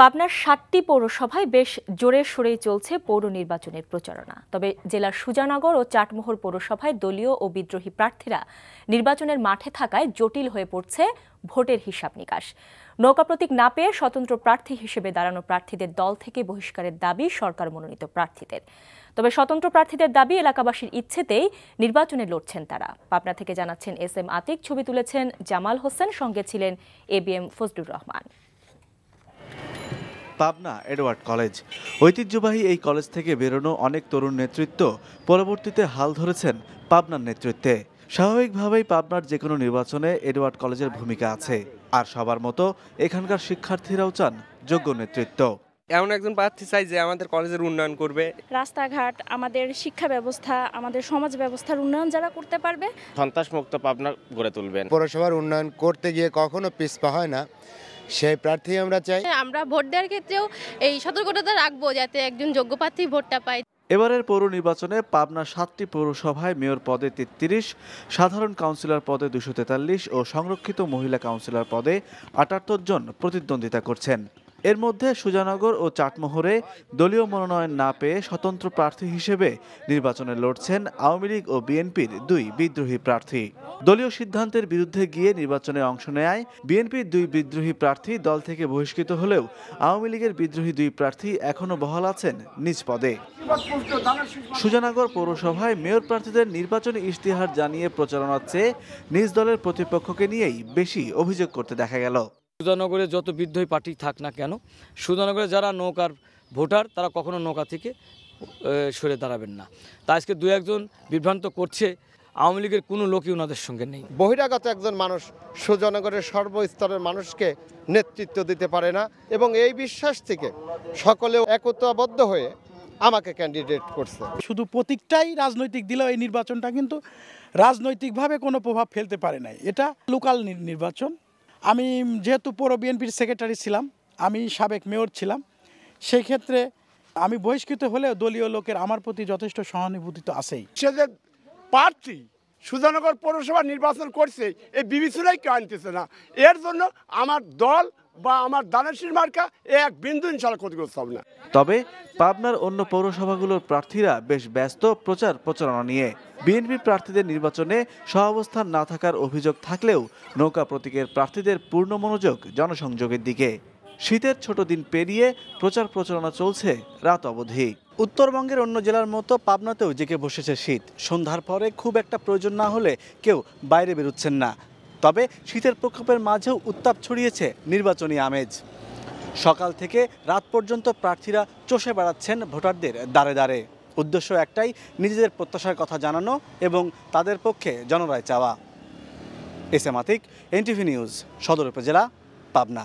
পাবনার সাতটি পৌরসভায় বেশ জোরে সরেই চলছে পৌর নির্বাচনের প্রচারণা তবে জেলার সুজানগর ও চাটমোহর পৌরসভায় দলীয় ও বিদ্রোহী প্রার্থীরা নির্বাচনের মাঠে থাকায় জটিল হয়ে পড়ছে ভোটের হিসাব নিকাশ নৌকা প্রতীক না পেয়ে স্বতন্ত্র প্রার্থী হিসেবে দাঁড়ানো প্রার্থীদের দল থেকে বহিষ্কারের দাবি সরকার মনোনীত প্রার্থীদের তবে স্বতন্ত্র প্রার্থীদের দাবি এলাকাবাসীর ইচ্ছেতেই নির্বাচনে লড়ছেন তারা পাবনা থেকে জানাচ্ছেন এস এম আতিক ছবি তুলেছেন জামাল হোসেন সঙ্গে ছিলেন A B M Fazlur Rahman Pabna Edward college ঐতিহ্যবাহী এই কলেজ থেকে বেরোনো অনেক তরুণ নেতৃত্ব পরবর্তীতে হাল ধরেছেন পাবনার নেতৃত্বে স্বাভাবিকভাবেই পাবনার যে কোনো নির্বাচনে এডওয়ার্ড কলেজের ভূমিকা আছে আর সবার মতো এখানকার শিক্ষার্থীরাও চান যোগ্য নেতৃত্ব এমন একজন প্রার্থী চাই যে আমাদের কলেজের উন্নয়ন করবে রাস্তাঘাট আমাদের শিক্ষা ব্যবস্থা আমাদের সমাজ ব্যবস্থার উন্নয়ন যারা করতে পারবে সন্ত্রাসমুক্ত পাবনা গড়ে তুলবেন পৌরসভার উন্নয়ন করতে গিয়ে কখনো পিছপা হয় না সেই প্রার্থী আমরা চাই আমরা ভোট দেওয়ার ক্ষেত্রেও এই সতর্কতা রাখবো যাতে একজন যোগ্য প্রার্থী ভোটটা পায় এবারের পৌর নির্বাচনে পাবনা সাতটি পৌরসভায় মেয়র পদে তেত্রিশ সাধারণ কাউন্সিলর পদে দুশো তেতাল্লিশ ও সংরক্ষিত মহিলা কাউন্সিলর পদে আটাত্তর জন প্রতিদ্বন্দ্বিতা করছেন এর মধ্যে সুজানগর ও চাটমোহরে দলীয় মনোনয়ন না পেয়ে স্বতন্ত্র প্রার্থী হিসেবে নির্বাচনে লড়ছেন আওয়ামী লীগ ও বিএনপির দুই বিদ্রোহী প্রার্থী দলীয় সিদ্ধান্তের বিরুদ্ধে গিয়ে নির্বাচনে অংশ নেয় বিএনপির দুই বিদ্রোহী প্রার্থী দল থেকে বহিষ্কৃত হলেও আওয়ামী লীগের বিদ্রোহী দুই প্রার্থী এখনও বহাল আছেন নিজ পদে সুজানগর পৌরসভায় মেয়র প্রার্থীদের নির্বাচনী ইশতেহার জানিয়ে প্রচারণার চেয়ে নিজ দলের প্রতিপক্ষকে নিয়েই বেশি অভিযোগ করতে দেখা গেল সুধানগরে যত বিদ্রোহী পার্টি থাক না কেন সুধানগরে যারা নৌকার ভোটার তারা কখনো নৌকা থেকে সরে দাঁড়াবেন না তা আজকে দু একজন বিভ্রান্ত করছে আওয়ামী লীগের কোনো লোকই ওনাদের সঙ্গে নেই বহিরাগত একজন মানুষ সুজনগরের সর্বস্তরের মানুষকে নেতৃত্ব দিতে পারে না এবং এই বিশ্বাস থেকে সকলে একতাবদ্ধ হয়ে আমাকে ক্যান্ডিডেট করছে শুধু প্রতীকটাই রাজনৈতিক দিলেও এই নির্বাচনটা কিন্তু রাজনৈতিকভাবে কোনো প্রভাব ফেলতে পারে নাই এটা লোকাল নির্বাচন আমি যেহেতু পৌর বিএনপির সেক্রেটারি ছিলাম আমি সাবেক মেয়র ছিলাম সেই ক্ষেত্রে আমি বহিষ্কৃত হলেও দলীয় লোকের আমার প্রতি যথেষ্ট সহানুভূতি তো আছেই সে যে প্রার্থী সুধানগর পৌরসভা নির্বাচন করছে এই বিবেচনায় কেউ আনতেছে না এর জন্য আমার দল বা আমার দানেশির মার্কা এক বিন্দু ইনশাল ক্ষতিগ্রস্ত হবে না তবে পাবনার অন্য পৌরসভাগুলোর প্রার্থীরা বেশ ব্যস্ত প্রচার প্রচারণা নিয়ে বিএনপি প্রার্থীদের নির্বাচনে সহাবস্থান না থাকার অভিযোগ থাকলেও নৌকা প্রতীকের প্রার্থীদের পূর্ণ মনোযোগ জনসংযোগের দিকে শীতের ছোট দিন পেরিয়ে প্রচার প্রচারণা চলছে রাত অবধি উত্তরবঙ্গের অন্য জেলার মতো পাবনাতেও জেগে বসেছে শীত সন্ধ্যার পরে খুব একটা প্রয়োজন না হলে কেউ বাইরে বেরোচ্ছেন না তবে শীতের প্রকোপের মাঝেও উত্তাপ ছড়িয়েছে নির্বাচনী আমেজ সকাল থেকে রাত পর্যন্ত প্রার্থীরা চষে বেড়াচ্ছেন ভোটারদের দ্বারে দ্বারে উদ্দেশ্য একটাই নিজেদের প্রত্যাশার কথা জানানো এবং তাদের পক্ষে জনরায় চাওয়া S M Atiq NTV news সদর উপজেলা পাবনা